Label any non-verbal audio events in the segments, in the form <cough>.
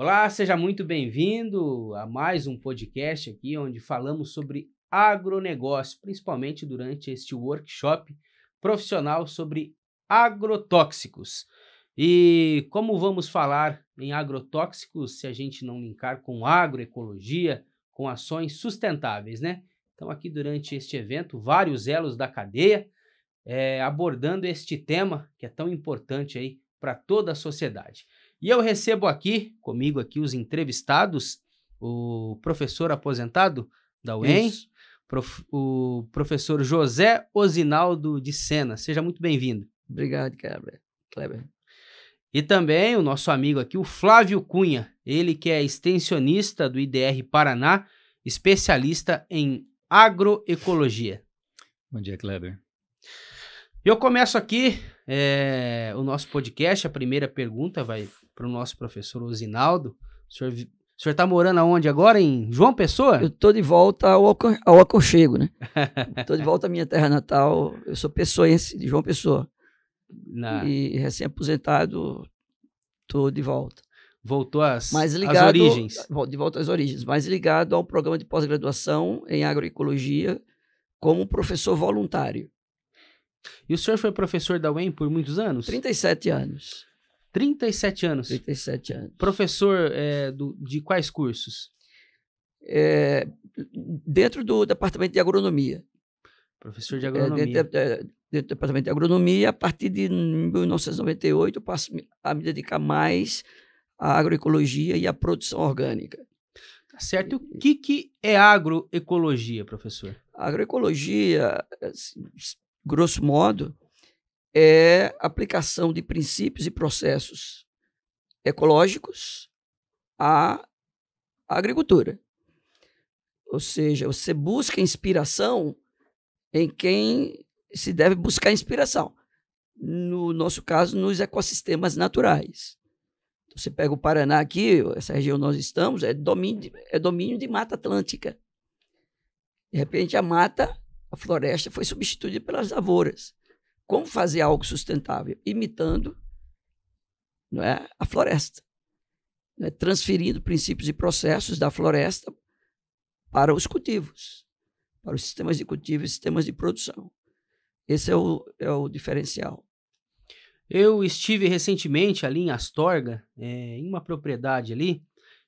Olá, seja muito bem-vindo a mais um podcast aqui onde falamos sobre agronegócio, principalmente durante este workshop profissional sobre agrotóxicos. E como vamos falar em agrotóxicos se a gente não linkar com agroecologia, com ações sustentáveis, né? Então, aqui durante este evento, vários elos da cadeia é, abordando este tema que é tão importante aí para toda a sociedade. E eu recebo aqui, comigo aqui, os entrevistados, o professor aposentado da UEM, prof, o professor José Osinaldo de Sena. Seja muito bem-vindo. Obrigado, Kleber. Kleber. E também o nosso amigo aqui, o Flávio Cunha, ele que é extensionista do IDR Paraná, especialista em agroecologia. Bom dia, Kleber. Eu começo aqui é, o nosso podcast. A primeira pergunta vai para o nosso professor Osinaldo. O senhor, está morando aonde agora? Em João Pessoa? Eu estou de volta ao, ao aconchego, né? Estou <laughs> de volta à minha terra natal. Eu sou pessoense de João Pessoa. Na... E recém-aposentado, Estou de volta. Voltou às, mais ligado, às origens. De volta às origens, mais ligado ao programa de pós-graduação em agroecologia como professor voluntário. E o senhor foi professor da UEM por muitos anos? 37 anos. 37 anos? 37 anos. Professor é, do, de quais cursos? É, dentro do departamento de agronomia. Professor de é, agronomia. É, dentro, de, dentro, do departamento de agronomia, a partir de 1998, eu passo a me dedicar mais à agroecologia e à produção orgânica. Tá certo. O que, que é agroecologia, professor? agroecologia assim, grosso modo, é aplicação de princípios e processos ecológicos à agricultura. Ou seja, você busca inspiração em quem se deve buscar inspiração. No nosso caso, nos ecossistemas naturais. Então, você pega o Paraná aqui, essa região onde nós estamos, é domínio, de, é domínio de mata atlântica. De repente, a mata a floresta foi substituída pelas lavouras. Como fazer algo sustentável? Imitando não é, a floresta, é, transferindo princípios e processos da floresta para os cultivos, para os sistemas de cultivo e sistemas de produção. Esse é o, é o diferencial. Eu estive recentemente ali em Astorga, é, em uma propriedade ali,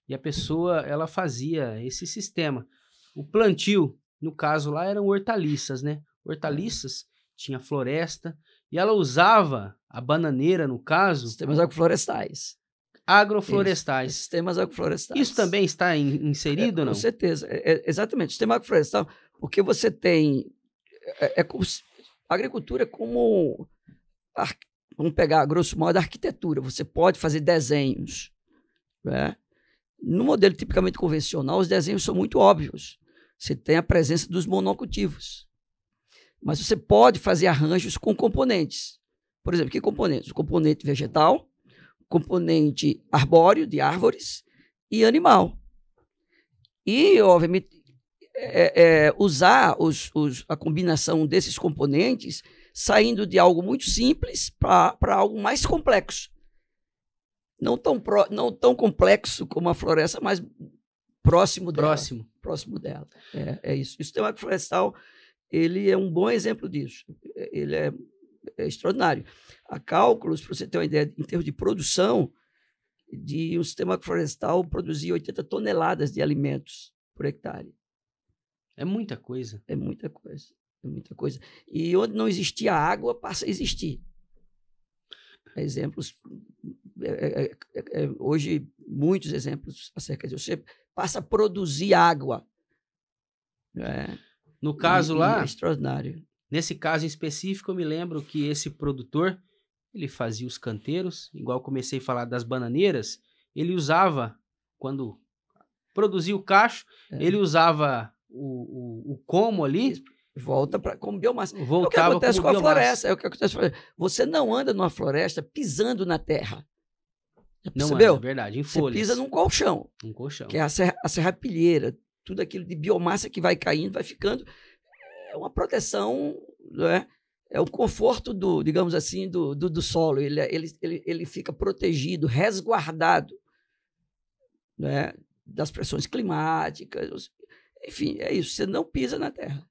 e a pessoa ela fazia esse sistema. O plantio no caso lá eram hortaliças, né? Uhum. Hortaliças, tinha floresta, e ela usava a bananeira, no caso. Sistemas agroflorestais. Agroflorestais. Isso, sistemas agroflorestais. Isso também está in, inserido, é, não? Com certeza. É, é, exatamente. Sistema agroflorestal, porque você tem. É, é, é como, agricultura é como. vamos pegar, grosso modo, a arquitetura. Você pode fazer desenhos. Né? No modelo tipicamente convencional, os desenhos são muito óbvios. Você tem a presença dos monocultivos. Mas você pode fazer arranjos com componentes. Por exemplo, que componentes? O componente vegetal, componente arbóreo, de árvores, e animal. E, obviamente, é, é, usar os, os, a combinação desses componentes, saindo de algo muito simples para algo mais complexo. Não tão, pro, não tão complexo como a floresta, mas próximo dela. Próximo. Próximo dela. É, é isso. E o sistema agroflorestal, ele é um bom exemplo disso. É, ele é, é extraordinário. há cálculos, para você ter uma ideia, em termos de produção, de um sistema agroflorestal produzir 80 toneladas de alimentos por hectare. É muita coisa. É muita coisa. É muita coisa. E onde não existia água, passa a existir. Exemplos. É, é, é, é hoje, muitos exemplos acerca disso. Você passa a produzir água. É. No caso e, é lá. É extraordinário. Nesse caso em específico, eu me lembro que esse produtor ele fazia os canteiros, igual comecei a falar das bananeiras, ele usava, quando produzia o cacho, é. ele usava o, o, o como ali. Volta para como biomassa. Voltava é o que acontece com a biomassa. floresta. É o que acontece. com a floresta. Você não anda numa floresta pisando na terra. Já é, percebeu? Não é, verdade, em folhas. Você pisa num colchão. Um colchão. Que é a, serra, a serrapilheira, tudo aquilo de biomassa que vai caindo, vai ficando. É uma proteção, não é? é o conforto do, digamos assim, do, do, do, solo. Ele, é, ele, ele, ele fica protegido, resguardado né, das pressões climáticas. Enfim, é isso. Você não pisa na terra.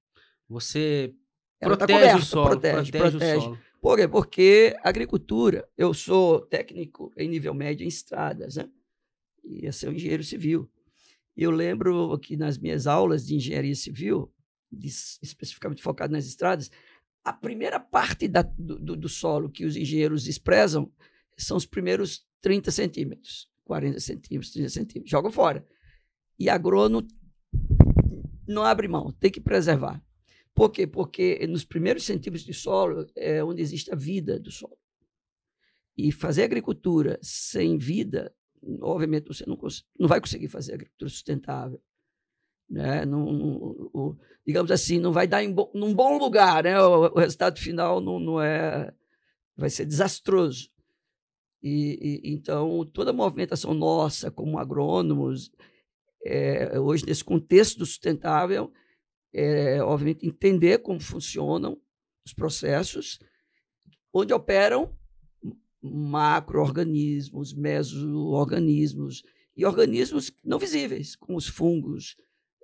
Você Ela tá protege tá coberta, o solo. Protege, protege, protege, o solo. Por quê? Porque agricultura, eu sou técnico em nível médio em estradas, né? Ia ser um engenheiro civil. E eu lembro que nas minhas aulas de engenharia civil, de, especificamente focado nas estradas, a primeira parte da, do, do, solo que os engenheiros desprezam são os primeiros 30 centímetros, 40 centímetros, 30 centímetros. Jogam fora. E agrônomo não abre mão, tem que preservar. Por quê? Porque nos primeiros centímetros de solo é onde existe a vida do solo. E fazer agricultura sem vida, obviamente você não, não vai conseguir fazer agricultura sustentável. Né? Não, não, digamos assim, não vai dar em bo, num bom lugar, né? O, o resultado final não, não, é, vai ser desastroso. E, e, então toda a movimentação nossa como agrônomos é, hoje nesse contexto sustentável é, é, obviamente, entender como funcionam os processos, onde operam macroorganismos, mesoorganismos e organismos não visíveis, como os fungos,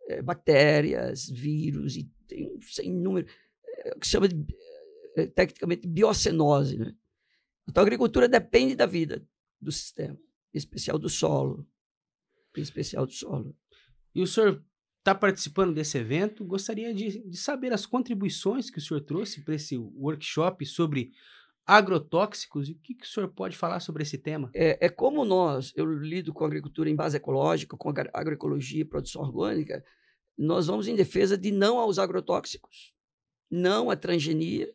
é, bactérias, vírus e tem um sem número é, que se chama de, é, tecnicamente biocenose, né? Então a agricultura depende da vida do sistema, em especial do solo, em especial do solo. E o senhor está participando desse evento. Gostaria de, de, saber as contribuições que o senhor trouxe para esse workshop sobre agrotóxicos e o que, que, o senhor pode falar sobre esse tema. É, é como nós, eu lido com agricultura em base ecológica, com agroecologia e produção orgânica, nós vamos em defesa de não aos agrotóxicos, não à transgenia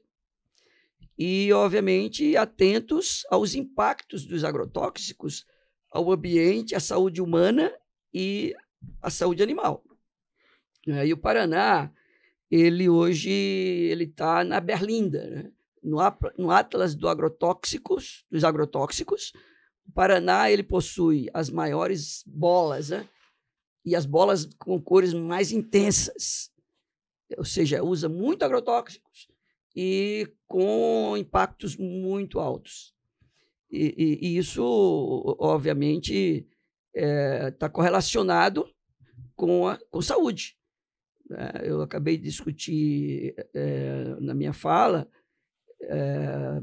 e, obviamente, atentos aos impactos dos agrotóxicos ao ambiente, à saúde humana e à saúde animal. Né? E o Paraná, ele hoje ele está na Berlinda, né? no, no Atlas do agrotóxicos, dos agrotóxicos. O Paraná ele possui as maiores bolas, né? e as bolas com cores mais intensas, ou seja, usa muito agrotóxicos e com impactos muito altos. E, e, e isso, obviamente, está eh, é, correlacionado com, a, com saúde. É, eu acabei de discutir é, na minha fala é,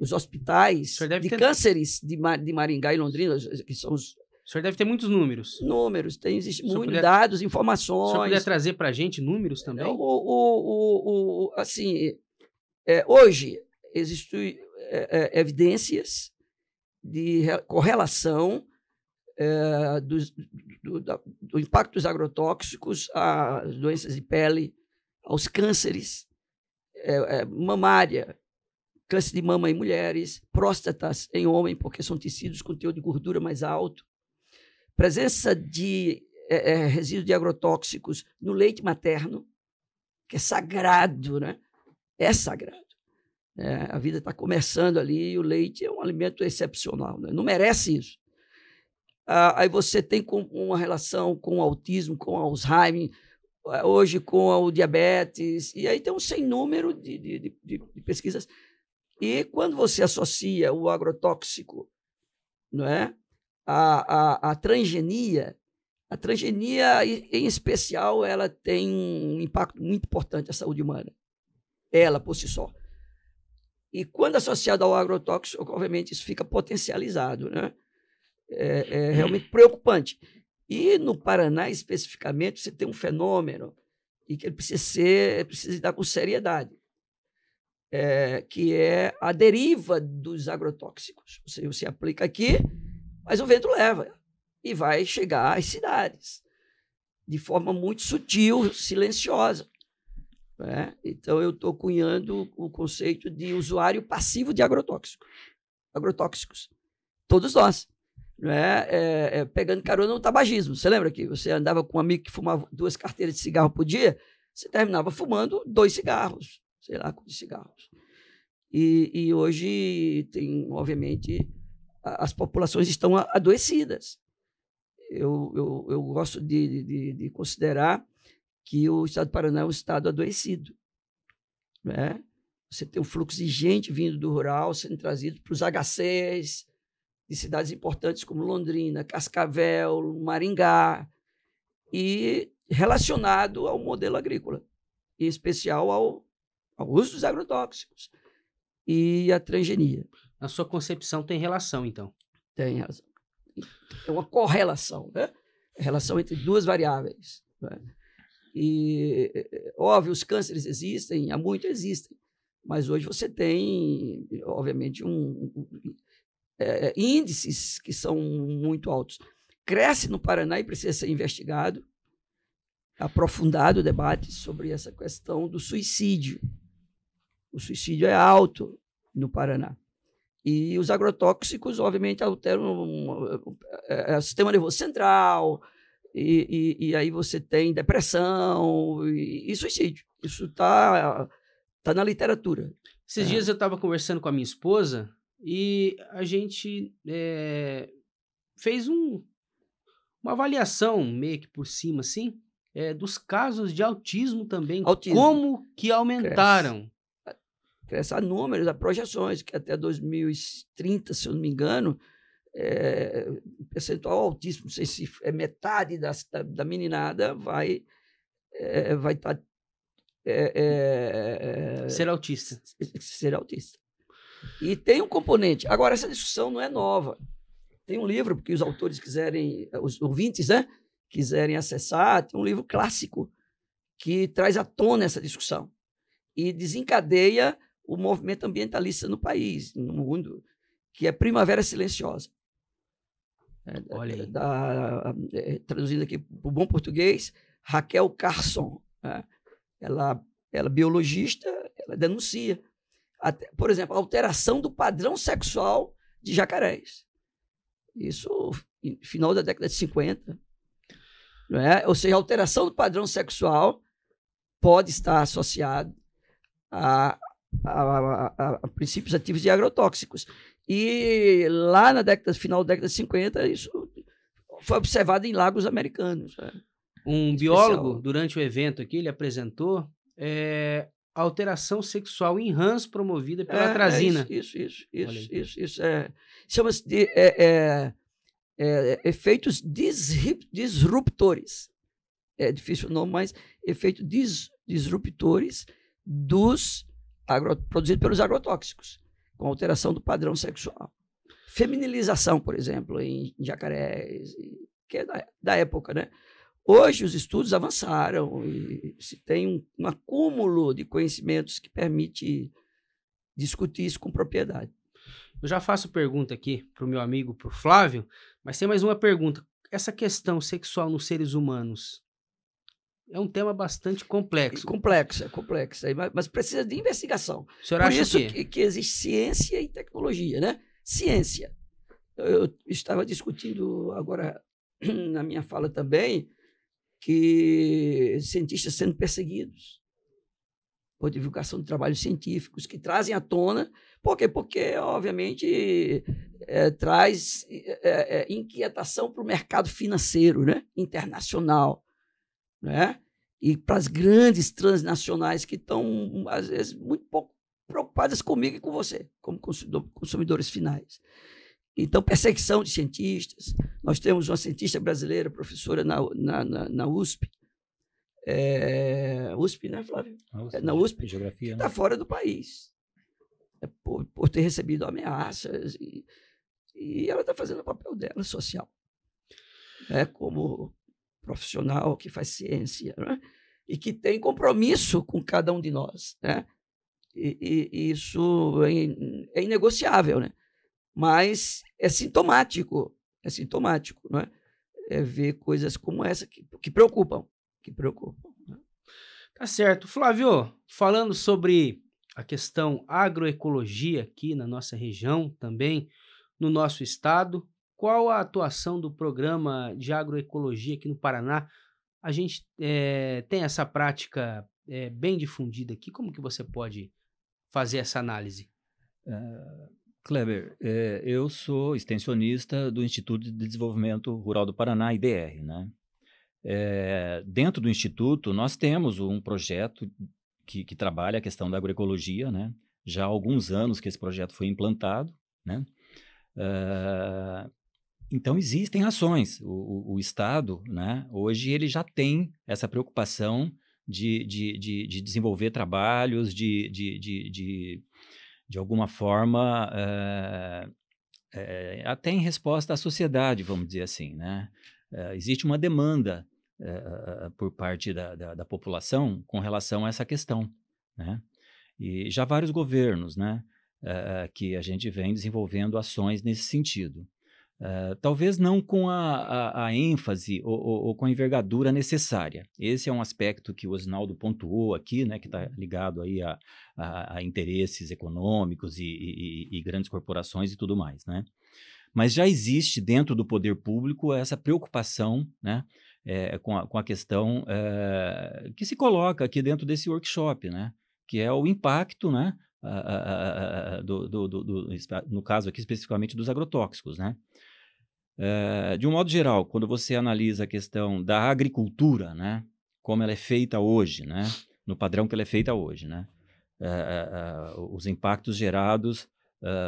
os hospitais de ter... cânceres de, de Maringá e Londrina, que são os. O senhor deve ter muitos números. Números, tem existe, muitos puder... dados, informações. O senhor puder trazer para a gente números também? É, o, o, o, o assim, é, hoje existem é, evidências de correlação dos, do, da, do impacto dos agrotóxicos às doenças de pele, aos cânceres, é, é, mamária, câncer de mama em mulheres, próstatas em homem, porque são tecidos com teor de gordura mais alto, presença de é, é resíduos de agrotóxicos no leite materno, que é sagrado, né? É sagrado. É, a vida está começando ali e o leite é um alimento excepcional, né? não merece isso. Ah, aí você tem uma relação com o autismo, com o Alzheimer, ah, hoje com o diabetes, e aí tem um sem número de, de, de, de pesquisas. E quando você associa o agrotóxico não é? a, a, a transgenia, a transgenia, em especial, ela tem um impacto muito importante à saúde humana, ela por si só. E quando associado ao agrotóxico, obviamente, isso fica potencializado, né? é, é hum. realmente preocupante. E no Paraná, especificamente, você tem um fenômeno e que ele precisa ser, precisa lidar com seriedade, é, que é a deriva dos agrotóxicos. Ou seja, você aplica aqui, mas o vento leva e vai chegar às cidades de forma muito sutil, silenciosa. Né? Então, eu estou cunhando o conceito de usuário passivo de agrotóxico. agrotóxicos. Todos nós né, é, é, pegando carona no tabagismo. Você lembra que você andava com um amigo que fumava duas carteiras de cigarro por dia? Você terminava fumando dois cigarros, sei lá quantos cigarros. E, e hoje tem, obviamente, a, as populações estão adoecidas. Eu, eu, eu gosto de, de, de considerar que o estado do Paraná é um estado adoecido. Né? Você tem um fluxo de gente vindo do rural sendo trazido para os HCs, de cidades importantes como Londrina, Cascavel, Maringá, e relacionado ao modelo agrícola, em especial ao, ao uso dos agrotóxicos e a transgenia. A sua concepção tem relação, então? Tem razão. É uma correlação, né? A é relação entre duas variáveis. Né? E, óbvio, os cânceres existem, há muito existem, mas hoje você tem, obviamente, um, um é, é, índices que são muito altos, cresce no Paraná e precisa ser investigado, aprofundado o debate sobre essa questão do suicídio. O suicídio é alto no Paraná. E os agrotóxicos, obviamente, alteram é, é, o sistema nervoso central, e, e, e, aí você tem depressão e, e suicídio. Isso está tá na literatura. Esses é. dias eu estava conversando com a minha esposa e a gente é, fez um, uma avaliação meio que por cima, assim, é, dos casos de autismo também. Autismo. Como que aumentaram? Cresce, cresce a números, a projeções, que até 2030, se eu não me engano, é, o percentual autismo, não sei se é metade das, da, da meninada vai é, vai estar tá, é, ser autista. Ser autista. E tem um componente. Agora, essa discussão não é nova. Tem um livro, porque os autores quiserem, os ouvintes, né? Quiserem acessar, tem um livro clássico que traz à tona essa discussão e desencadeia o movimento ambientalista no país, no mundo, que é Primavera Silenciosa. É, é, Olha da, é, traduzindo aqui para o bom português, Raquel Carson. Né? Ela, ela é biologista, ela denuncia até, por exemplo, alteração do padrão sexual de jacarés. Isso final da década de 50. Não é? Ou seja, alteração do padrão sexual pode estar associado a, a, a, a, princípios ativos de agrotóxicos. E lá na década, final da década de 50, isso foi observado em lagos americanos. É? Um Especial. biólogo, durante o evento aqui, ele apresentou é, alteração sexual em rãs promovida pela é, ah, trazina. É isso, isso, isso, isso, isso, isso, É, chama-se de é, é, é efeitos disruptores. É difícil o nome, mas efeitos dis, disruptores dos agro, produzidos pelos agrotóxicos, com alteração do padrão sexual. Feminilização, por exemplo, em, em jacarés, que é da, da época, né? Hoje os estudos avançaram e se tem um, um acúmulo de conhecimentos que permite discutir isso com propriedade. Eu já faço pergunta aqui para o meu amigo, para o Flávio, mas tem mais uma pergunta. Essa questão sexual nos seres humanos é um tema bastante complexo. complexo, é complexo. Mas precisa de investigação. O senhor Por acha isso que... que, que existe ciência e tecnologia, né? Ciência. Eu estava discutindo agora <clears throat> na minha fala também que cientistas sendo perseguidos por divulgação de trabalhos científicos que trazem à tona. Por quê? Porque, obviamente, é, traz é, é, é, inquietação para o mercado financeiro né? internacional. Né? E para as grandes transnacionais que estão, às vezes, muito pouco preocupadas comigo e com você, como consumidor, consumidores finais. Então, perseguição de cientistas. Nós temos uma cientista brasileira, professora na, na, na, na USP. É, USP, né, Flávio? USP, é, na USP. Geografia. Está né? Tá fora do país. É, por, por ter recebido ameaças. E, e ela está fazendo o papel dela, social. É, como profissional que faz ciência. Né? E que tem compromisso com cada um de nós. Né? E, e, e isso é, in, é inegociável, né? Mas é sintomático, é sintomático, não é? É ver coisas como essa que, que preocupam, que preocupam. Né? Tá certo. Flávio, falando sobre a questão agroecologia aqui na nossa região também, no nosso estado, qual a atuação do programa de agroecologia aqui no Paraná? A gente é, tem essa prática é, bem difundida aqui, como que você pode fazer essa análise? Eh, Kleber, é, eu sou extensionista do Instituto de Desenvolvimento Rural do Paraná, IDR, né? É, dentro do Instituto, nós temos um projeto que, que, trabalha a questão da agroecologia, né? Já há alguns anos que esse projeto foi implantado, né? É, então, existem ações. O, o, o, Estado, né, hoje, ele já tem essa preocupação de, de, de, de desenvolver trabalhos, de, de, de, de de alguma forma, é, é, até em resposta à sociedade, vamos dizer assim, né? É, existe uma demanda por parte da, da, da, população com relação a essa questão, né? E já vários governos, né, que a gente vem desenvolvendo ações nesse sentido. Uh, talvez não com a, a, a ênfase ou, ou, ou, com a envergadura necessária. Esse é um aspecto que o Osnaldo pontuou aqui, né, que está ligado aí a, a, a interesses econômicos e, e, e, grandes corporações e tudo mais. Né? Mas já existe dentro do poder público essa preocupação né, é, com, a, com a questão é, que se coloca aqui dentro desse workshop, né, que é o impacto né, a, a, a, do, do, do, no caso aqui especificamente dos agrotóxicos, né? É, de um modo geral, quando você analisa a questão da agricultura, né, como ela é feita hoje, né, no padrão que ela é feita hoje, né, é, é, os impactos gerados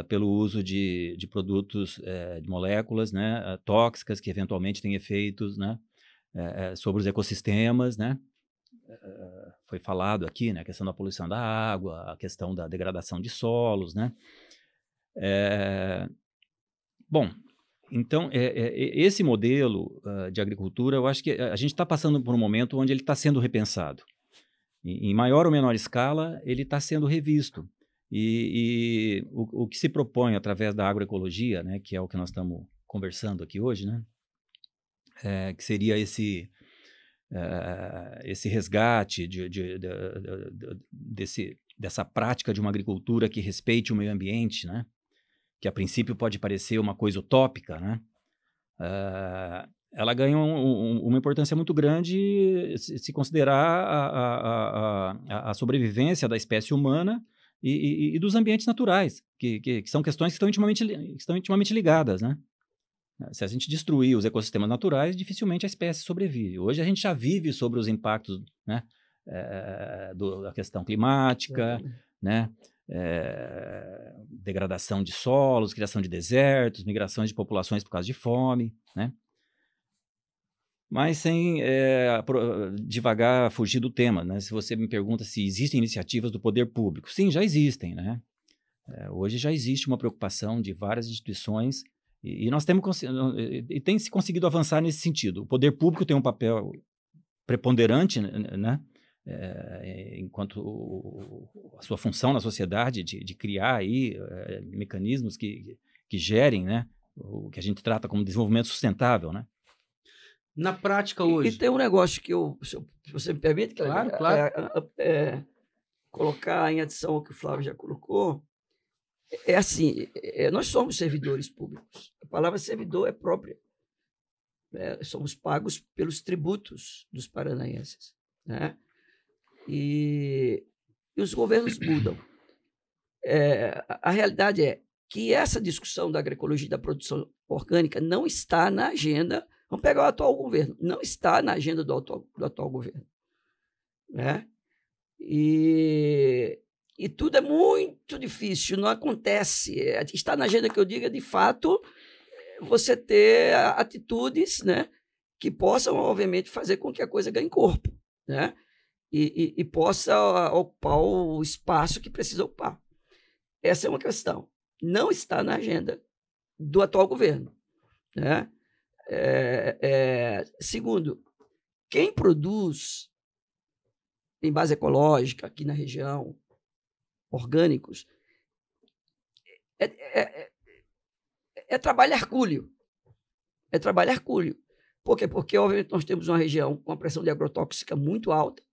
pelo uso de, de produtos, de moléculas né, tóxicas que eventualmente têm efeitos né, sobre os ecossistemas, né, foi falado aqui, né, a questão da poluição da água, a questão da degradação de solos, né? É... Bom, então, é, é, esse modelo uh, de agricultura, eu acho que a gente está passando por um momento onde ele está sendo repensado. em maior ou menor escala, ele está sendo revisto. E, e o, o, que se propõe através da agroecologia, né, que é o que nós estamos conversando aqui hoje, né, é, que seria esse, uh, esse resgate de, de, de, desse, dessa prática de uma agricultura que respeite o meio ambiente, né, que a princípio pode parecer uma coisa utópica, né? Uh, ela ganha um, um, uma importância muito grande se, considerar a, a, a, a, sobrevivência da espécie humana e, e, e dos ambientes naturais, que, que, que, são questões que estão, intimamente, que estão intimamente ligadas, né? Se a gente destruir os ecossistemas naturais, dificilmente a espécie sobrevive. Hoje a gente já vive sobre os impactos né, é, do, da questão climática, é. né? é, degradação de solos, criação de desertos, migrações de populações por causa de fome, né? Mas sem é, devagar fugir do tema, né? Se você me pergunta se existem iniciativas do poder público, sim, já existem, né? É, hoje já existe uma preocupação de várias instituições e, e nós temos e tem se conseguido avançar nesse sentido. O poder público tem um papel preponderante, né? Eh, enquanto a sua função na sociedade de, de criar aí é, mecanismos que, que gerem né, o que a gente trata como desenvolvimento sustentável, né? Na prática hoje. E, e tem um negócio que eu, se você me permite, claro, claro. É, é, é, é, colocar em adição ao que o Flávio já colocou, é assim, nós somos servidores públicos. A palavra servidor é própria. somos pagos pelos tributos dos paranaenses. Né? E, e os governos mudam. É, a realidade é que essa discussão da agroecologia e da produção orgânica não está na agenda. Vamos pegar o atual governo. Não está na agenda do atual, do atual governo. Né? E, e tudo é muito difícil, não acontece. É, está na agenda que eu diga, de fato, você ter atitudes né, que possam, obviamente, fazer com que a coisa ganhe corpo. Né? e, e, e possa ocupar o espaço que precisa ocupar. Essa é uma questão. Não está na agenda do atual governo. Né? É, é, segundo, quem produz em base ecológica aqui na região, orgânicos, é, é, é, é trabalho hercúleo. É trabalho hercúleo. Por quê? Porque, obviamente, nós temos uma região com a pressão de agrotóxica muito alta,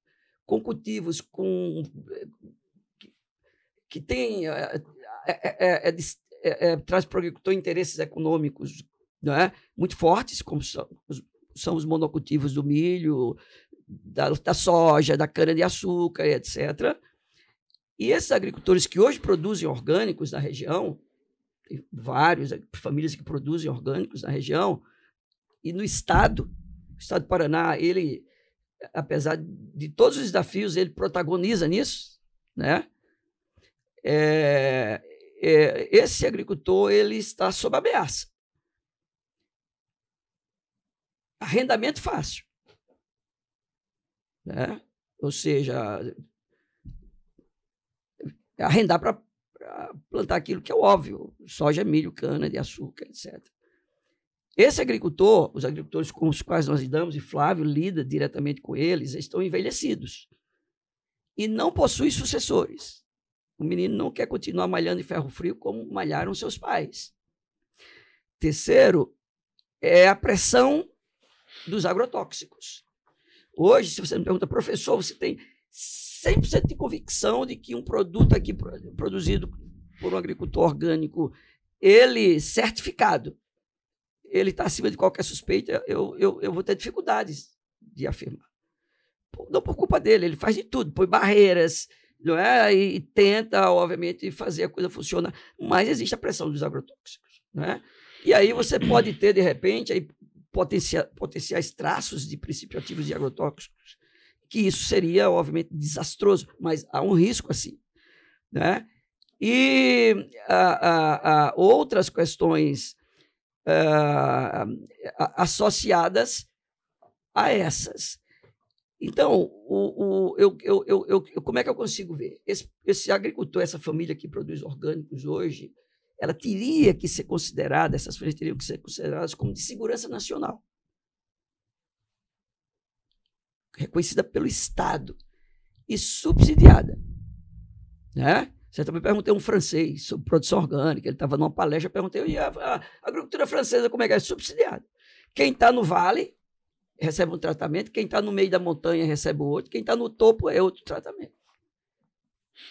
com cultivos com que, que tem eh, eh, eh, é, é, é, traz para o agricultor interesses econômicos é muito fortes, como são, são os monocultivos do milho, da, da soja, da cana-de-açúcar, etc. E esses agricultores que hoje produzem orgânicos na região, tem várias famílias que produzem orgânicos na região, e no estado, o estado do Paraná, ele apesar de todos os desafios, ele protagoniza nisso, né? É, é, esse agricultor ele está sob ameaça. Arrendamento fácil, né? Ou seja, arrendar para plantar aquilo que é óbvio, soja, milho, cana, de açúcar, etc. Esse agricultor, os agricultores com os quais nós lidamos, e Flávio lida diretamente com eles, estão envelhecidos e não possuem sucessores. O menino não quer continuar malhando em ferro frio como malharam seus pais. Terceiro, é a pressão dos agrotóxicos. Hoje, se você me pergunta, professor, você tem 100% de convicção de que um produto aqui produzido por um agricultor orgânico, ele certificado, ele está acima de qualquer suspeita, eu, eu, eu vou ter dificuldades de afirmar. Não por culpa dele, ele faz de tudo, põe barreiras, não é? E, e tenta, obviamente, fazer a coisa funcionar. Mas existe a pressão dos agrotóxicos, não é? E aí você pode ter, de repente, aí potencia, potenciais traços de princípios ativos de agrotóxicos, que isso seria, obviamente, desastroso, mas há um risco assim, né? E a, ah, a, ah, a ah, outras questões uh, associadas a essas. Então, o, o, eu, eu, eu, eu, como é que eu consigo ver? Esse, esse agricultor, essa família que produz orgânicos hoje, ela teria que ser considerada, essas famílias teriam que ser consideradas como de segurança nacional. Reconhecida pelo Estado e subsidiada. Né? Você também perguntei a um francês sobre produção orgânica, ele estava numa palestra, perguntei, e a, a, agricultura francesa como é que é? Subsidiada. Quem está no vale recebe um tratamento, quem está no meio da montanha recebe outro, quem está no topo é outro tratamento.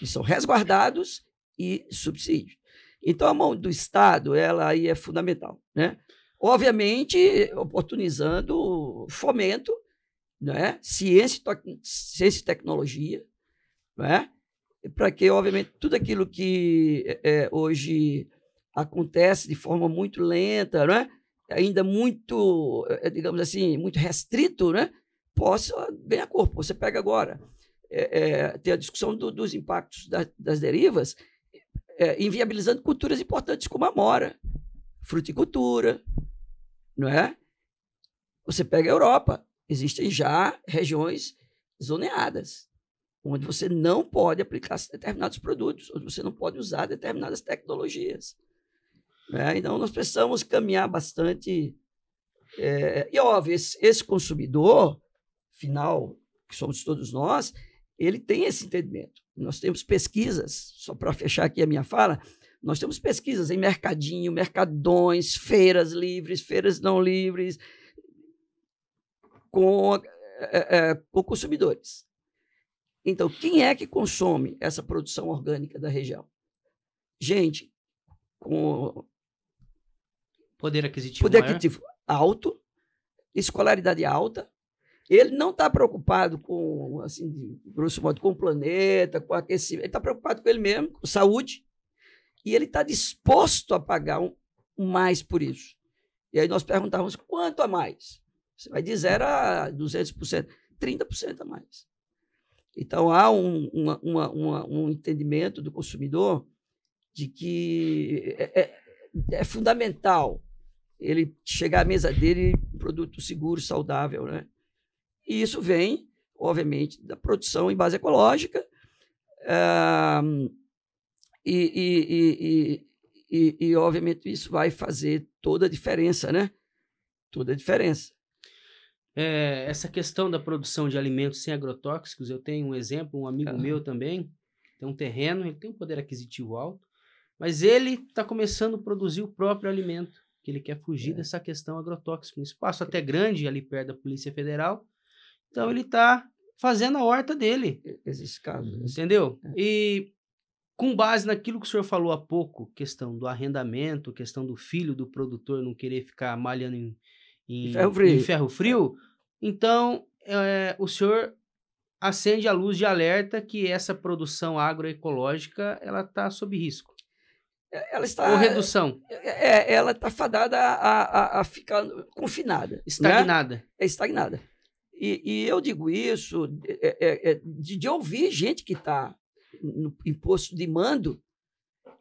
E são resguardados e subsídios. Então, a mão do Estado, ela aí é fundamental, né? Obviamente, oportunizando fomento, né? ciência, ciência e tecnologia, né? para que, obviamente, tudo aquilo que é, é, hoje acontece de forma muito lenta, né? ainda muito, é, é, digamos assim, muito restrito, né? possa ganhar corpo. Você pega agora, é, é, tem a discussão do, dos impactos da, das derivas, inviabilizando culturas importantes como a mora, fruticultura, não é? Você pega a Europa, existem já regiões zoneadas, onde você não pode aplicar determinados produtos, onde você não pode usar determinadas tecnologias. Né? Então, nós precisamos caminhar bastante. É, e, óbvio, esse, esse, consumidor final, que somos todos nós, ele tem esse entendimento. Nós temos pesquisas, só para fechar aqui a minha fala, nós temos pesquisas em mercadinho, mercadões, feiras livres, feiras não livres, com, é, é, com consumidores. Então, quem é que consome essa produção orgânica da região? Gente com poder aquisitivo, poder aquisitivo alto, escolaridade alta. Ele não está preocupado com, assim, grosso modo, com o planeta, com o aquecimento. Ele está preocupado com ele mesmo, com saúde. E ele está disposto a pagar um, mais por isso. E aí nós perguntávamos quanto a mais? Você vai de 0 a 200%, 30% a mais. Então, há um, uma, uma, uma, um entendimento do consumidor de que é, é, é, fundamental ele chegar à mesa dele produto seguro, saudável. Né? E isso vem, obviamente, da produção em base ecológica. Eh, e, e, e, e, obviamente, isso vai fazer toda a diferença, né? Toda a diferença. É, essa questão da produção de alimentos sem agrotóxicos, eu tenho um exemplo, um amigo uhum. meu também, tem um terreno, ele tem um poder aquisitivo alto, mas ele está começando a produzir o próprio alimento, que ele quer fugir é. dessa questão agrotóxica. Um espaço até grande ali perto da Polícia Federal, então ele está fazendo a horta dele. Né? Entendeu? É. E com base naquilo que o senhor falou há pouco, questão do arrendamento, questão do filho do produtor não querer ficar malhando em em, ferro frio. Em ferro frio então, é, o senhor acende a luz de alerta que essa produção agroecológica ela está sob risco. É, ela está. Ou redução. É, é ela está fadada a, a, a, ficar confinada. Né? Estagnada. Né? É estagnada. E, e, eu digo isso é, de, de, ouvir gente que está no imposto de mando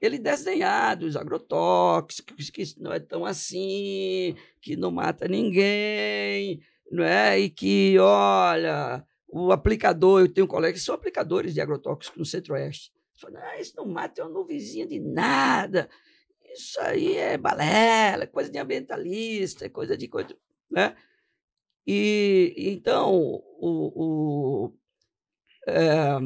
ele desenhado os agrotóxicos, que não é tão assim, que não mata ninguém, não é? E que, olha, o aplicador, eu tenho colegas que são aplicadores de agrotóxicos no Centro-Oeste. Ah, isso não mata, é uma vizinha de nada. Isso aí é balela, é coisa de ambientalista, é coisa de coisa, né? E então o, o é,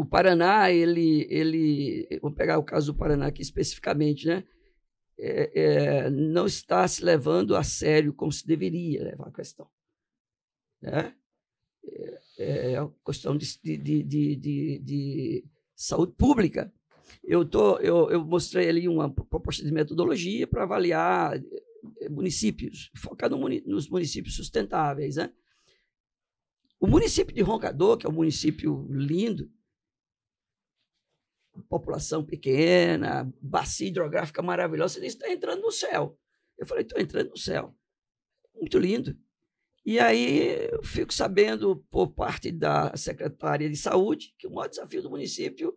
o Paraná, ele, ele, vou pegar o caso do Paraná aqui especificamente, né? É, é, não está se levando a sério como se deveria levar a questão. Né? É, é, é uma questão de, de, de, de, de saúde pública. Eu, tô, eu, eu mostrei ali uma proposta de metodologia para avaliar é, municípios, focar no, nos municípios sustentáveis. Né? O município de Roncador, que é um município lindo, população pequena, bacia hidrográfica maravilhosa. Você está entrando no céu. Eu falei, estou entrando no céu. Muito lindo. E aí eu fico sabendo, por parte da secretária de saúde, que o maior desafio do município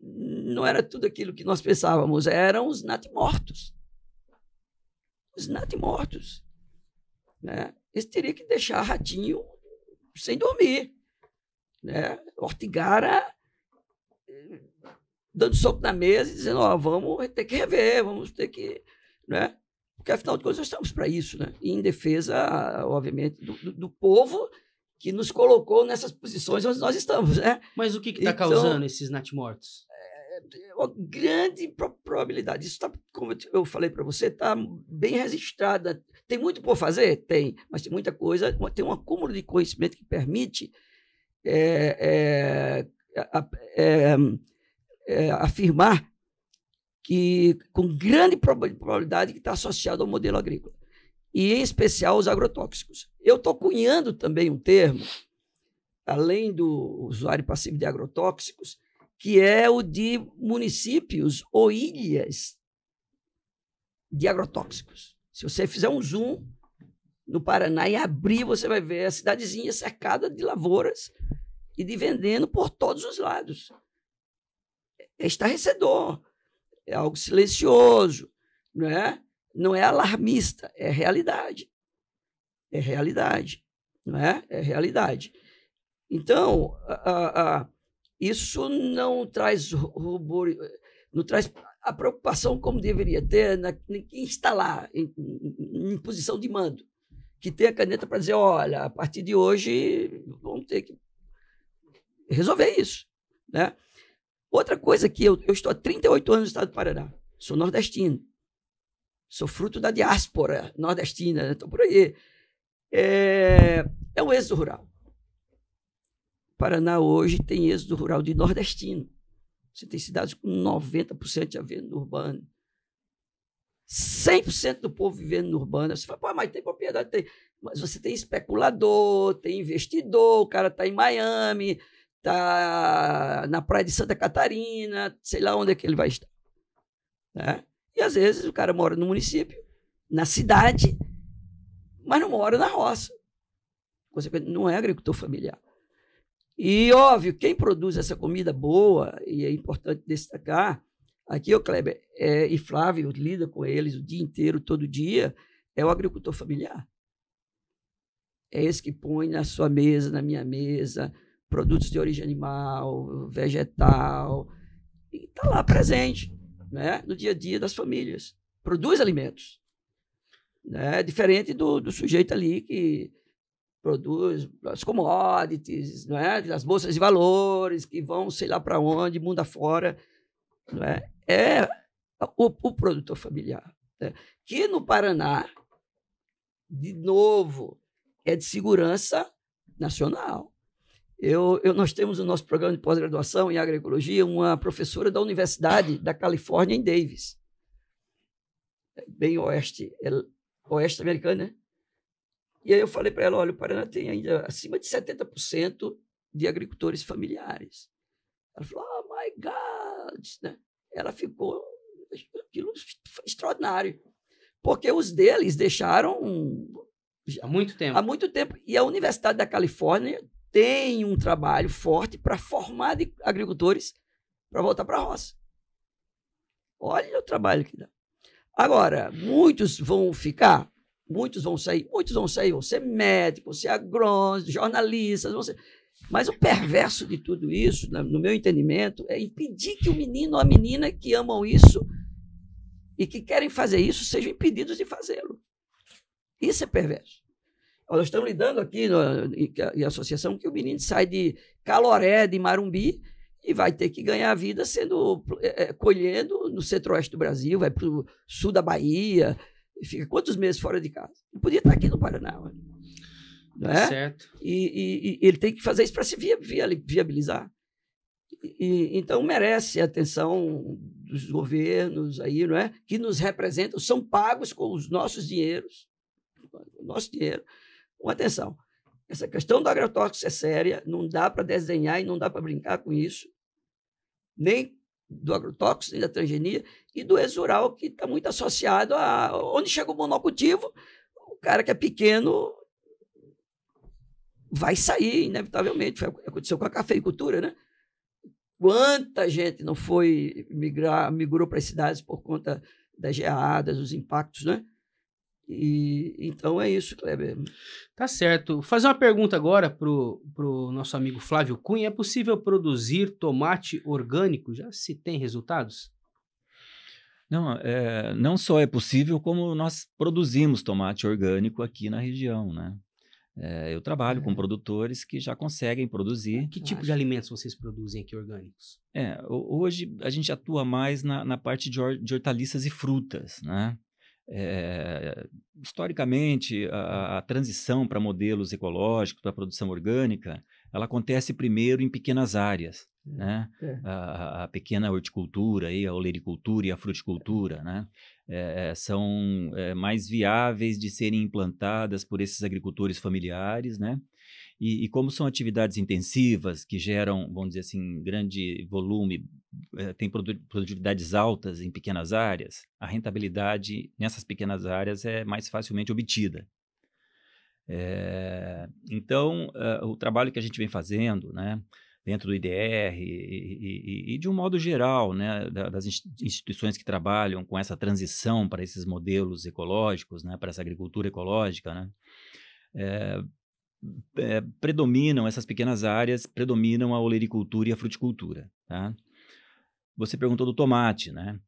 não era tudo aquilo que nós pensávamos, eram os natimortos. Os natimortos. Né? Eles teriam que deixar ratinho sem dormir. Né? Ortigara eh, dando soco na mesa e dizendo, ó, oh, vamos ter que rever, vamos ter que, né? Porque, afinal de contas, nós estamos para isso, né? E em defesa, obviamente, do, do, do, povo que nos colocou nessas posições onde nós estamos, né? Mas o que está então, causando esses natimortos? É, é uma grande probabilidade. Isso está, como eu falei para você, está bem registrada. Né? Tem muito por fazer? Tem. Mas tem muita coisa, tem um acúmulo de conhecimento que permite é, é, é, é, afirmar que com grande probabilidade que está associado ao modelo agrícola e em especial os agrotóxicos. Eu estou cunhando também um termo, além do usuário passivo de agrotóxicos, que é o de municípios ou ilhas de agrotóxicos. Se você fizer um zoom no Paraná e abrir, você vai ver a cidadezinha cercada de lavouras e de vendendo por todos os lados é estarrecedor, é algo silencioso, não é? Não é alarmista, é realidade. É realidade, não é? É realidade. Então, isso não traz rubor, não traz a preocupação como deveria ter na, quem está lá em, em, posição de mando, que tem a caneta para dizer, olha, a partir de hoje vamos ter que resolver isso, né? Outra coisa que eu, eu estou há 38 anos no estado do Paraná. Sou nordestino. Sou fruto da diáspora nordestina, estou né? por aí. É, é um êxodo rural. O Paraná hoje tem êxodo rural de nordestino. Você tem cidades com 90% de vivendo urbano. 100% do povo vivendo no urbano. Você fala, Pô, mas tem propriedade? Tem. Mas você tem especulador, tem investidor, o cara está em Miami, tá na praia de Santa Catarina, sei lá onde é que ele vai estar. Né? E às vezes o cara mora no município, na cidade, mas não mora na roça. Consequentemente, não é agricultor familiar. E óbvio, quem produz essa comida boa, e é importante destacar, aqui é o Kleber é, e Flávio lida com eles o dia inteiro, todo dia, é o agricultor familiar. É esse que põe na sua mesa, na minha mesa, produtos de origem animal, vegetal, e está lá presente, né, no dia a dia das famílias. Produz alimentos, né, diferente do, do sujeito ali que produz as commodities, não é? as bolsas de valores que vão sei lá para onde, mundo afora. Não é? é o, o produtor familiar. Né? Que no Paraná, de novo, é de segurança nacional. Eu, eu, nós temos o nosso programa de pós-graduação em agroecologia, uma professora da Universidade da Califórnia, em Davis, é bem oeste, é, oeste americana. Né? E aí eu falei para ela: olha, o Paraná tem ainda acima de 70% de agricultores familiares. Ela falou: oh my God! Né? Ela ficou. Aquilo foi extraordinário. Porque os deles deixaram. Há muito tempo. Há muito tempo. E a Universidade da Califórnia tem um trabalho forte para formar agricultores para voltar para a roça. Olha o trabalho que dá. Agora, muitos vão ficar, muitos vão sair, muitos vão sair, vão ser médicos, vão ser agrônomos, jornalistas, vão ser... Mas o perverso de tudo isso, no meu entendimento, é impedir que o menino ou a menina que amam isso e que querem fazer isso sejam impedidos de fazê-lo. Isso é perverso. Nós estamos lidando aqui em, associação que o menino sai de Caloré, de Marumbi, e vai ter que ganhar a vida sendo é, é colhendo no centro-oeste do Brasil, vai para o sul da Bahia, e fica quantos meses fora de casa? Não podia estar aqui no Paraná. Não tá é? Certo. E, e, e ele tem que fazer isso para se via, via, viabilizar. E, então merece a atenção dos governos aí, não é? Que nos representam, são pagos com os nossos dinheiros, nosso dinheiro, com atenção. Essa questão do agrotóxico é séria, não dá para desenhar e não dá para brincar com isso, nem do agrotóxico, nem da transgenia, e do exural, que está muito associado a onde chega o monocultivo, o cara que é pequeno vai sair, inevitavelmente. Foi, aconteceu com a cafeicultura, né? Quanta gente não foi migrar, migrou para as cidades por conta das geadas, dos impactos, né? E, então é isso, Kleber. Tá certo. Vou fazer uma pergunta agora pro, pro nosso amigo Flávio Cunha. É possível produzir tomate orgânico? Já se tem resultados? Não, é, não só é possível, como nós produzimos tomate orgânico aqui na região, né? É, eu trabalho é. com produtores que já conseguem produzir. Que tipo de alimentos vocês produzem aqui orgânicos? É, hoje a gente atua mais na, na parte de, or, de hortaliças e frutas, né? É, historicamente, a, a transição para modelos ecológicos, para produção orgânica, ela acontece primeiro em pequenas áreas, é, né? É. A, a, pequena horticultura, aí, a olericultura e a fruticultura, né? É, é são é, mais viáveis de serem implantadas por esses agricultores familiares, né? E, e, como são atividades intensivas que geram, vamos dizer assim, grande volume, eh, tem produtividades altas em pequenas áreas, a rentabilidade nessas pequenas áreas é mais facilmente obtida. É, então, eh, o trabalho que a gente vem fazendo, né, dentro do IDR e, e, e de um modo geral, né, das instituições que trabalham com essa transição para esses modelos ecológicos, né, para essa agricultura ecológica, né, é, é, predominam essas pequenas áreas, predominam a olericultura e a fruticultura. Tá? Você perguntou do tomate, né?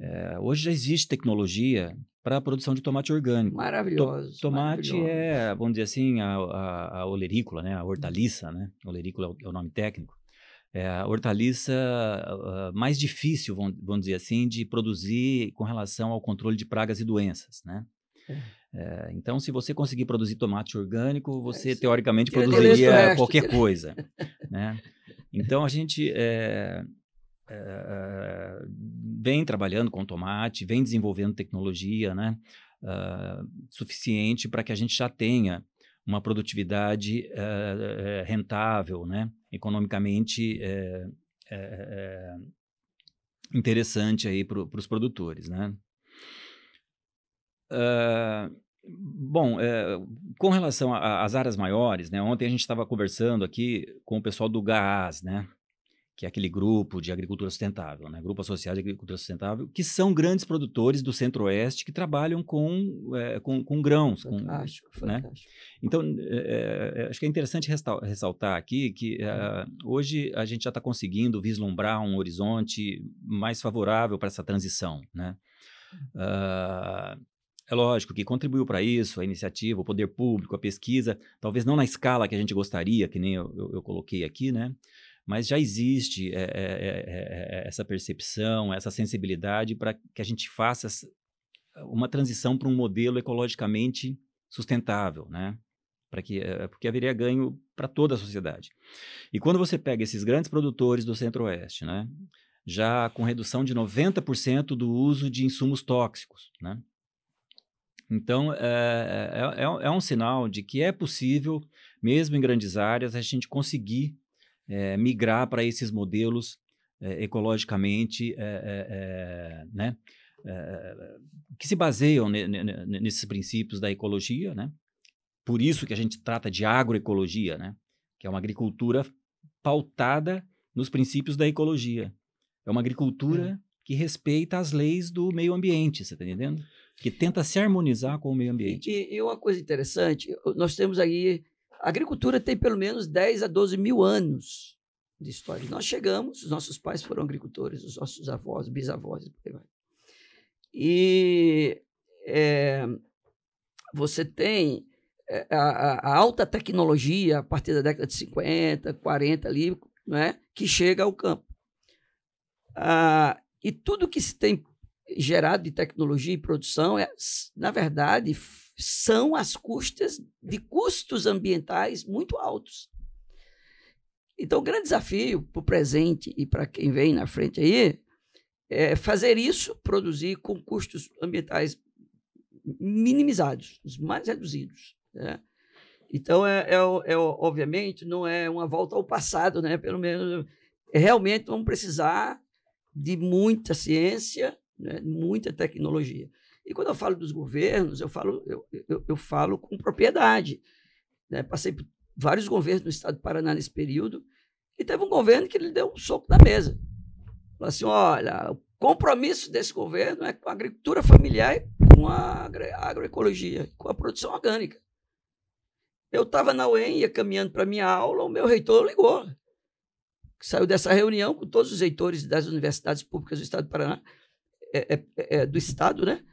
É, hoje já existe tecnologia para a produção de tomate orgânico. Maravilhoso. To tomate é, maravilhoso. é, vamos dizer assim, a, a, a, olerícola, né? a hortaliça, né? olerícola é, é o nome técnico. É a hortaliça uh, mais difícil, vamos, vamos dizer assim, de produzir com relação ao controle de pragas e doenças, né? É. É, então, se você conseguir produzir tomate orgânico, você é teoricamente produziria qualquer <laughs> coisa. Né? Então, a gente é, vem trabalhando com tomate, vem desenvolvendo tecnologia né? Ah, suficiente para que a gente já tenha uma produtividade rentável, né? economicamente interessante para os produtores. Né? Uh, Bom, é, com relação às áreas maiores, né, ontem a gente estava conversando aqui com o pessoal do GAAS, né, que é aquele grupo de agricultura sustentável, né, grupo associado de agricultura sustentável, que são grandes produtores do Centro-Oeste que trabalham com, é, com, com, grãos. Fantástico, fantástico. Né? Então, é, acho que é interessante ressaltar aqui que hum. hoje a gente já está conseguindo vislumbrar um horizonte mais favorável para essa transição, né? Uh, é lógico que contribuiu para isso a iniciativa, o poder público, a pesquisa, talvez não na escala que a gente gostaria, que nem eu, eu, eu coloquei aqui, né? Mas já existe é, é, é, essa percepção, essa sensibilidade para que a gente faça uma transição para um modelo ecologicamente sustentável, né? Para que, eh, porque haveria ganho para toda a sociedade. E quando você pega esses grandes produtores do Centro-Oeste, né? já com redução de 90% do uso de insumos tóxicos, né? Então, eh, eh, é, é, é, é, um sinal de que é possível, mesmo em grandes áreas, a gente conseguir é, migrar para esses modelos ecologicamente, né? que se baseiam nesses princípios da ecologia, né? Por isso que a gente trata de agroecologia, né? Que é uma agricultura pautada nos princípios da ecologia. É uma agricultura hum. que respeita as leis do meio ambiente, você está entendendo? que tenta se harmonizar com o meio ambiente. E, e uma coisa interessante, nós temos aí, a agricultura tem pelo menos 10 a 12 mil anos de história. Nós chegamos, os nossos pais foram agricultores, os nossos avós, bisavós, e é, você tem é, a, a, alta tecnologia a partir da década de 50, 40 ali, né, que chega ao campo. Ah, e tudo que se tem gerado de tecnologia e produção, é, na verdade, são as custas de custos ambientais muito altos. Então, o grande desafio para o presente e para quem vem na frente aí é fazer isso, produzir com custos ambientais minimizados, os mais reduzidos. Né? Então, é, é, é, obviamente, não é uma volta ao passado, né? pelo menos. Realmente vamos precisar de muita ciência, né? muita tecnologia. E quando eu falo dos governos, eu falo, eu, eu, eu falo com propriedade. Né? Passei por vários governos no estado do Paraná nesse período, e teve um governo que lhe deu um soco na mesa. Falou assim: olha, o compromisso desse governo é com a agricultura familiar e com a agroecologia, com a produção orgânica. Eu estava na UEM, ia caminhando para minha aula, o meu reitor ligou. Saiu dessa reunião com todos os reitores das universidades públicas do estado do Paraná é é, é, é, do Estado, né?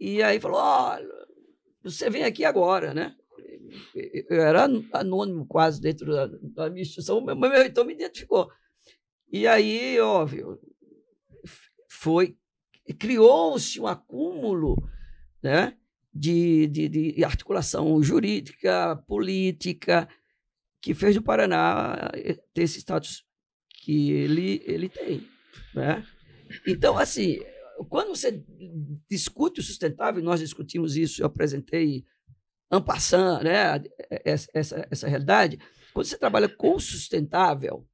E aí falou: oh, você vem aqui agora, né? Eu era anônimo quase dentro da, da instituição, mas meu reitor me identificou. E aí, óbvio, foi criou-se um acúmulo né, de, de, de, articulação jurídica, política, que fez o Paraná ter esse status que ele, ele tem. Né? Então, assim, quando você discute o sustentável, nós discutimos isso, eu apresentei ampassando né, essa, essa, essa realidade, quando você trabalha com o sustentável,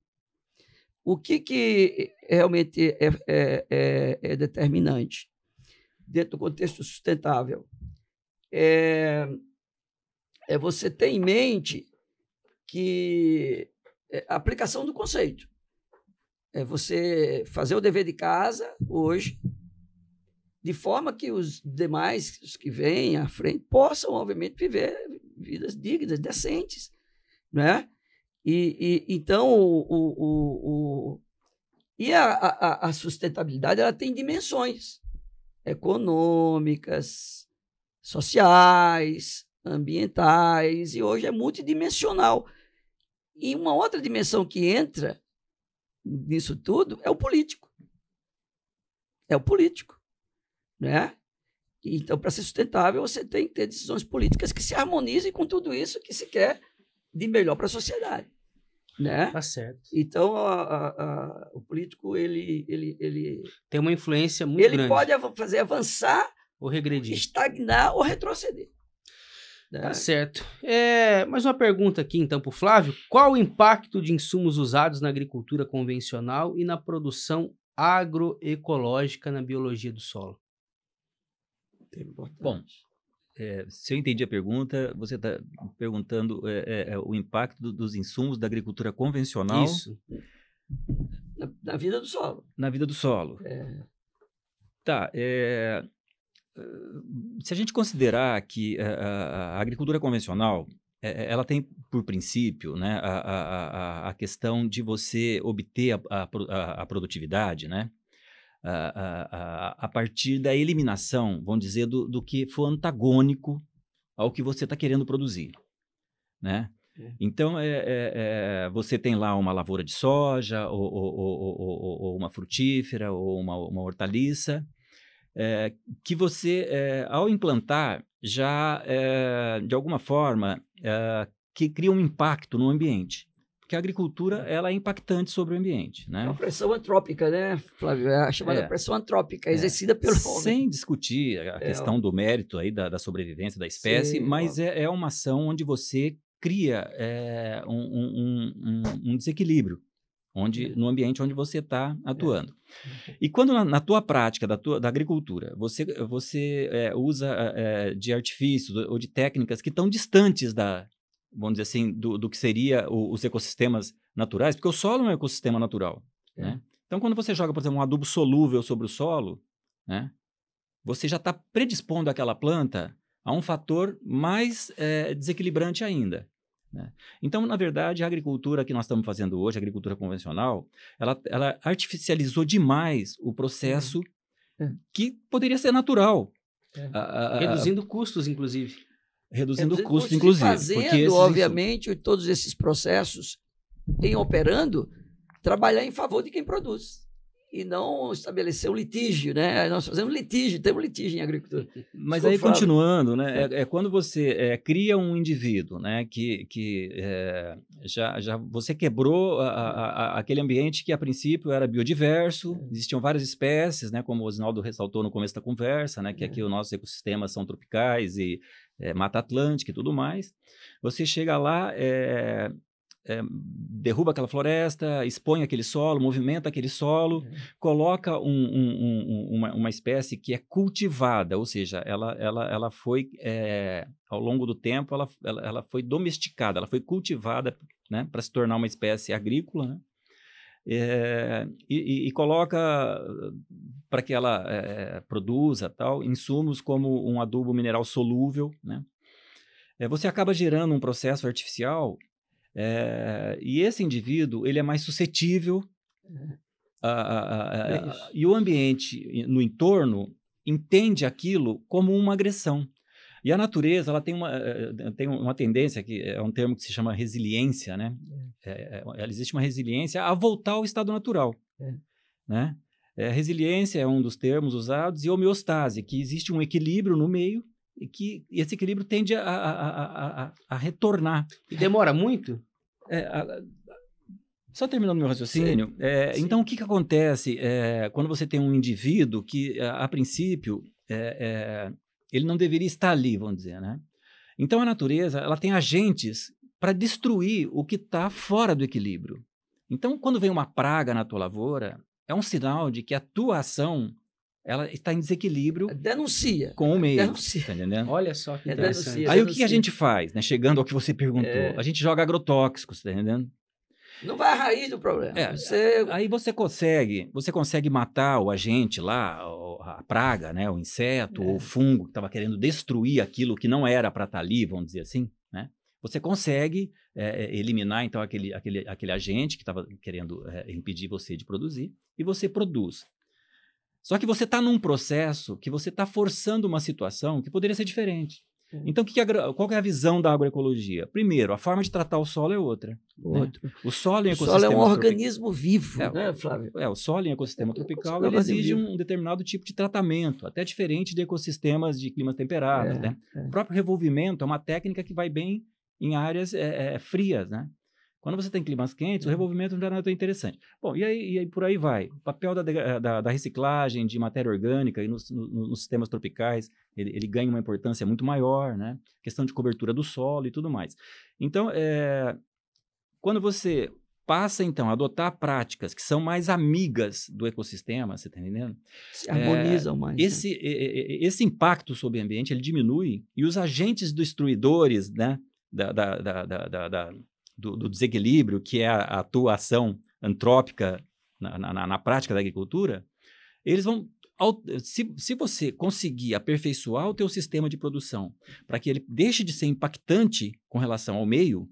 o que, que realmente é, é, é, é determinante dentro do contexto sustentável? É, é você ter em mente que é, a aplicação do conceito. É você fazer o dever de casa hoje, de forma que os demais os que vêm à frente possam, obviamente, viver vidas dignas, decentes, né? E, e então o, o, o, e a, a, a, sustentabilidade ela tem dimensões econômicas, sociais, ambientais e hoje é multidimensional. E uma outra dimensão que entra nisso tudo é o político. É o político né? Então, para ser sustentável, você tem que ter decisões políticas que se harmonizem com tudo isso que se quer de melhor para a sociedade, né? Tá certo. Então, a, a, a, o político ele, ele, ele tem uma influência muito ele grande. Ele pode fazer avançar ou regredir, estagnar ou retroceder. Né? Tá certo. É, mais uma pergunta aqui então para o Flávio: qual o impacto de insumos usados na agricultura convencional e na produção agroecológica na biologia do solo? importante. Bom, é, se eu entendi a pergunta, você está perguntando é, é, é, o impacto dos insumos da agricultura convencional. Isso. Na, na, vida do solo. Na vida do solo. É. Tá. É, se a gente considerar que a, a agricultura convencional ela tem por princípio né, a, a, a questão de você obter a, a, a produtividade, né? a, a, a partir da eliminação, vamos dizer, do, do que for antagônico ao que você está querendo produzir, né? É. Então, é, é, é, você tem lá uma lavoura de soja, ou, ou, ou, ou uma frutífera, ou uma, uma hortaliça, é, que você, ao implantar, já, de alguma forma, que cria um impacto no ambiente que a agricultura é. ela é impactante sobre o ambiente. Né? É uma pressão antrópica, né, Flávio? É a chamada é. pressão antrópica, é. exercida pelo homem. Sem discutir a é, questão do mérito aí da, da sobrevivência da espécie, Sim, mas é, uma ação onde você cria um, um, um, um desequilíbrio onde no ambiente onde você está atuando. É. E quando na, na, tua prática da, tua, da agricultura você, você é, usa é, de artifícios ou de técnicas que estão distantes da, vamos dizer assim, do, do que seria o, os ecossistemas naturais, porque o solo é um ecossistema natural, né? é. né? Então, quando você joga, por exemplo, um adubo solúvel sobre o solo, né? Você já está predispondo aquela planta a um fator mais é, desequilibrante ainda. Né? Então, na verdade, a agricultura que nós estamos fazendo hoje, a agricultura convencional, ela, ela artificializou demais o uhum. processo é. que poderia ser natural. É. Reduzindo custos, inclusive. Reduzindo, o custo, inclusive. inclusive. Fazendo, porque esses, obviamente, todos esses processos em operando, trabalhar em favor de quem produz e não estabelecer um litígio, né? Nós fazemos litígio, temos litígio em agricultura. Mas aí, continuando, né? É. é, é quando você é, cria um indivíduo, né? Que, que é, já, já você quebrou a, a, aquele ambiente que a princípio era biodiverso, é. existiam várias espécies, né? Como o Osnaldo ressaltou no começo da conversa, né? Que é. aqui os nossos ecossistemas são tropicais e é, Mata Atlântica e tudo mais. Você chega lá, é, é, derruba aquela floresta, expõe aquele solo, movimenta aquele solo, uhum. coloca um, um, um, uma, uma, espécie que é cultivada, ou seja, ela, ela, ela foi, é, ao longo do tempo, ela, ela, ela, foi domesticada, ela foi cultivada né, para se tornar uma espécie agrícola. Né? é, e, e, coloca ah, para que ela é, produza tal insumos como um adubo mineral solúvel, né? É, você acaba gerando um processo artificial e esse indivíduo ele é mais suscetível é. a, a, a, é e o ambiente no entorno entende aquilo como uma agressão. E a natureza, ela tem uma, eh, eh, tem uma tendência, que é um termo que se chama resiliência, né? É. É, é, é, existe uma resiliência a voltar ao estado natural, é. né? É, resiliência é um dos termos usados e homeostase, que existe um equilíbrio no meio e que e esse equilíbrio tende a, a, a, a, retornar. E demora muito? É, só terminando meu raciocínio, é, então o que, que acontece quando você tem um indivíduo que, a, princípio, ele não deveria estar ali, vamos dizer, né? Então a natureza, ela tem agentes para destruir o que está fora do equilíbrio. Então, quando vem uma praga na tua lavoura, é um sinal de que a tua ação ela está em desequilíbrio. É denuncia. Com o é meio. Denuncia. Tá entendendo? Olha só que é Denuncia, Aí denuncia. o que a gente faz, né? Chegando ao que você perguntou, é... a gente joga agrotóxicos, tá entendendo? Não vai à raiz do problema. É, você... Aí você consegue, você consegue matar o agente lá, a praga, né, o inseto, é. ou o é. fungo que estava querendo destruir aquilo que não era para estar tá ali, vamos dizer assim, né? Você consegue é, é eliminar então aquele, aquele, aquele agente que estava querendo é, impedir você de produzir e você produz. Só que você está num processo que você está forçando uma situação que poderia ser diferente. Então, que que qual que é a visão da agroecologia? Primeiro, a forma de tratar o solo é outra. Né? O solo em ecossistema. O solo é um organismo tropical. vivo, é, né, Flávio? É, o solo em ecossistema é, tropical é ele exige um determinado tipo de tratamento, até diferente de ecossistemas de climas temperados. É, né? É. O próprio revolvimento é uma técnica que vai bem em áreas frias, né? Quando você tem climas quentes, o uhum. revolvimento já não é tão interessante. Bom, e aí, e aí por aí vai. O papel da, eh, da, da reciclagem de matéria orgânica e nos, nos sistemas tropicais, ele, ele, ganha uma importância muito maior, né? Questão de cobertura do solo e tudo mais. Então, é, quando você passa, então, a adotar práticas que são mais amigas do ecossistema, você está entendendo? Se eh, harmonizam é, mais. Né? Esse, né? esse impacto sobre o ambiente, ele diminui e os agentes destruidores, né? Da, da, da, da, da, do, do desequilíbrio, que é a, a atuação antrópica na, na, na, prática da agricultura, eles vão. Ao, se, se você conseguir aperfeiçoar o teu sistema de produção para que ele deixe de ser impactante com relação ao meio,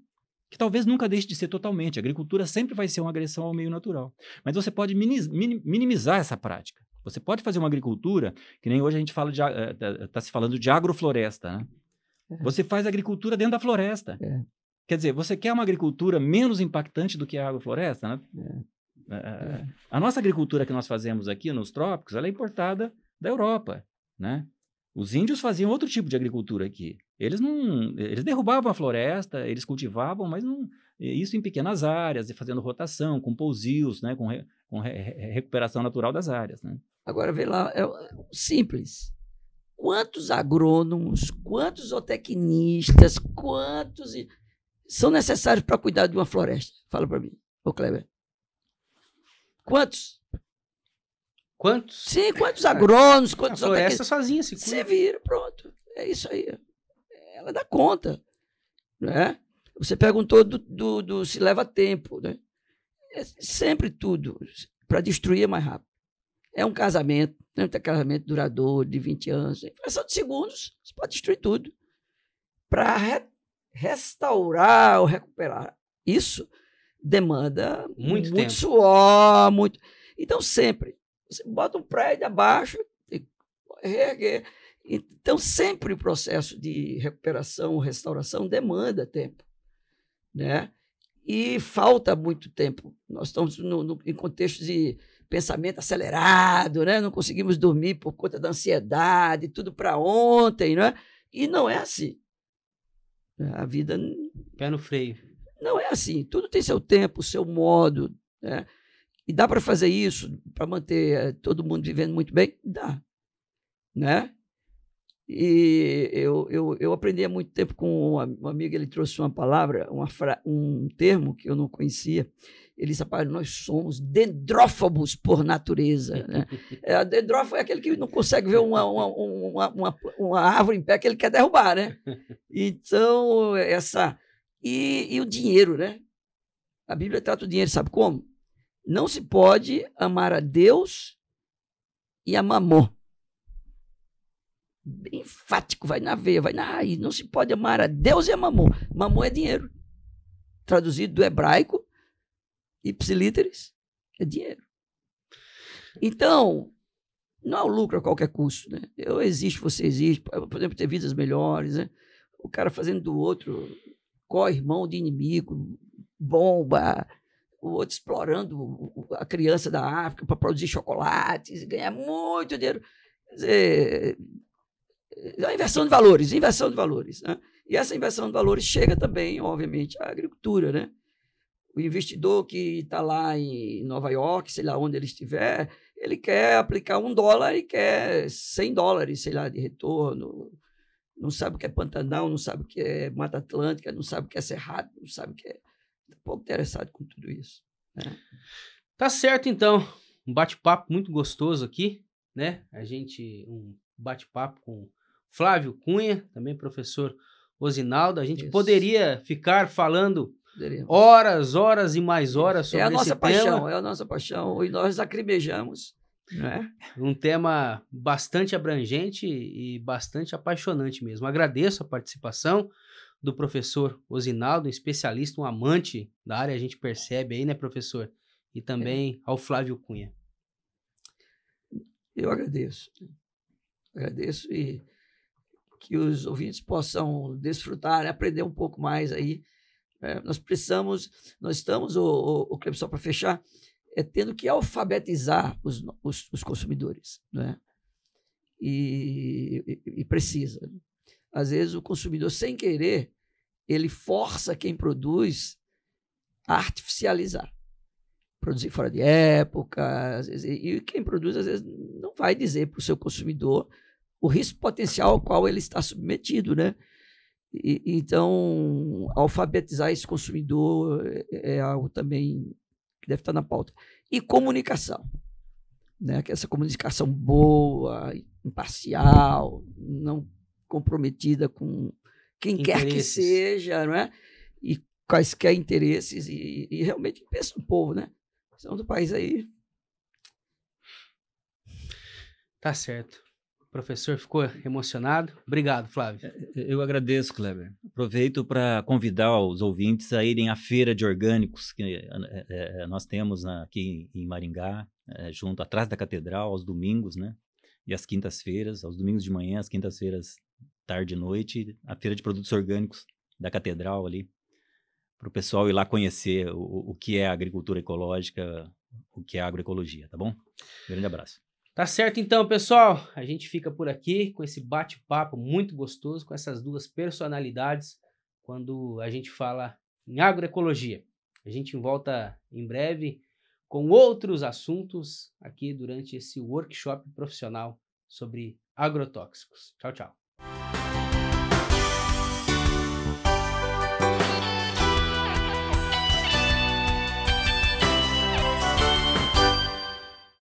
que talvez nunca deixe de ser totalmente. A agricultura sempre vai ser uma agressão ao meio natural. Mas você pode minimizar essa prática. Você pode fazer uma agricultura, que nem hoje a gente fala de. Está eh, tá se falando de agrofloresta, né? É. Você faz agricultura dentro da floresta. É. Quer dizer, você quer uma agricultura menos impactante do que a agrofloresta, né? É. É, é, é. é. A nossa agricultura que nós fazemos aqui nos trópicos, ela é importada da Europa, né? Os índios faziam outro tipo de agricultura aqui. Eles não, eles derrubavam a floresta, eles cultivavam, mas não, isso em pequenas áreas, fazendo rotação, com pousios, né, com, re, com re, recuperação natural das áreas. Né? Agora vê lá, é simples. Quantos agrônomos, quantos zootecnistas, quantos são necessários para cuidar de uma floresta? Fala para mim, ô Kleber. Quantos? Quantos? Sim, quantos é. agrônomos, quantos... A floresta sozinha se cuida. Você vira, pronto. É isso aí. Ela dá conta, né? Você perguntou do, do, do se leva tempo, né? É sempre tudo. Para destruir é mais rápido. É um casamento, tem é né? um casamento duradouro de 20 anos. Em fração de segundos, você pode destruir tudo. Para restaurar ou recuperar isso demanda muito, muito suor, muito. Então, sempre, você bota um prédio abaixo e reerguer. Então, sempre o processo de recuperação, restauração demanda tempo, né? E falta muito tempo. Nós estamos no, no, em contexto de pensamento acelerado, né? Não conseguimos dormir por conta da ansiedade, tudo para ontem, né? E não é assim. A vida. Pé no freio. Não é assim. Tudo tem seu tempo, seu modo. Né? E dá para fazer isso para manter eh, todo mundo vivendo muito bem? Dá. Né? E eu, eu, eu aprendi há muito tempo com um amigo, ele trouxe uma palavra, uma fra, um termo que eu não conhecia, ele disse, rapaz, nós somos dendrófobos por natureza. Né? <laughs> É, dendrófobo é aquele que não consegue ver uma, uma, uma, uma, uma árvore em pé que ele quer derrubar, né? Então, essa... E, e o dinheiro, né? A Bíblia trata o dinheiro, sabe como? Não se pode amar a Deus e a mamon. Bem enfático, vai na veia, vai na raiz. Não se pode amar a Deus e a mamon. Mamon é dinheiro. Traduzido do hebraico, Ipsilíteres é dinheiro. Então, não é o lucro a qualquer custo, né? Eu existo, você existe, por exemplo ter vidas melhores, né? O cara fazendo do outro co-irmão de inimigo, bomba, o outro explorando a criança da África para produzir chocolates, ganhar muito dinheiro. Quer dizer, é uma inversão de valores, inversão de valores. Né? E essa inversão de valores chega também, obviamente, à agricultura, né? O investidor que está lá em Nova York, sei lá onde ele estiver, ele quer aplicar um dólar e quer 100 dólares, sei lá, de retorno. Não sabe o que é Pantanal, não sabe o que é Mata Atlântica, não sabe o que é Cerrado, não sabe o que é. Tá pouco interessado com tudo isso. Né? Tá certo, então. Um bate-papo muito gostoso aqui, né? A gente, um bate-papo com Flávio Cunha, também professor Osinaldo. A gente isso. poderia ficar falando Horas, horas e mais horas sobre tema É a nossa paixão, tema. é a nossa paixão. E nós acrimejamos Né? Um tema bastante abrangente e bastante apaixonante mesmo. Agradeço a participação do professor Osinaldo, um especialista, um amante da área, a gente percebe aí, né, professor? E também é. ao Flávio Cunha. Eu agradeço. Agradeço e que os ouvintes possam desfrutar, aprender um pouco mais aí é, nós precisamos, nós estamos, o, o, o só para fechar, é tendo que alfabetizar os, os, os consumidores, né? E, e, e, precisa. Às vezes o consumidor, sem querer, ele força quem produz a artificializar. Produzir fora de época, vezes, e, e quem produz, às vezes, não vai dizer para o seu consumidor o risco potencial ao qual ele está submetido, né? E, então, alfabetizar esse consumidor é, é algo também que deve estar na pauta. E comunicação. Né? Que essa comunicação boa, imparcial, não comprometida com quem interesses. quer que seja, não é? E quaisquer interesses e, e realmente pensa no povo, né? São do país aí. Tá certo professor ficou emocionado. Obrigado, Flávio. É, é, eu agradeço, Kleber. Aproveito para convidar os ouvintes a irem à feira de orgânicos que é, é nós temos aqui em Maringá, é, junto atrás da catedral, aos domingos, né? E às quintas-feiras, aos domingos de manhã, às quintas-feiras, tarde e noite, a feira de produtos orgânicos da catedral ali, para o pessoal ir lá conhecer o, o que é a agricultura ecológica, o que é agroecologia, tá bom? Grande abraço. Tá certo então, pessoal? A gente fica por aqui com esse bate-papo muito gostoso com essas duas personalidades quando a gente fala em agroecologia. A gente volta em breve com outros assuntos aqui durante esse workshop profissional sobre agrotóxicos. Tchau, tchau.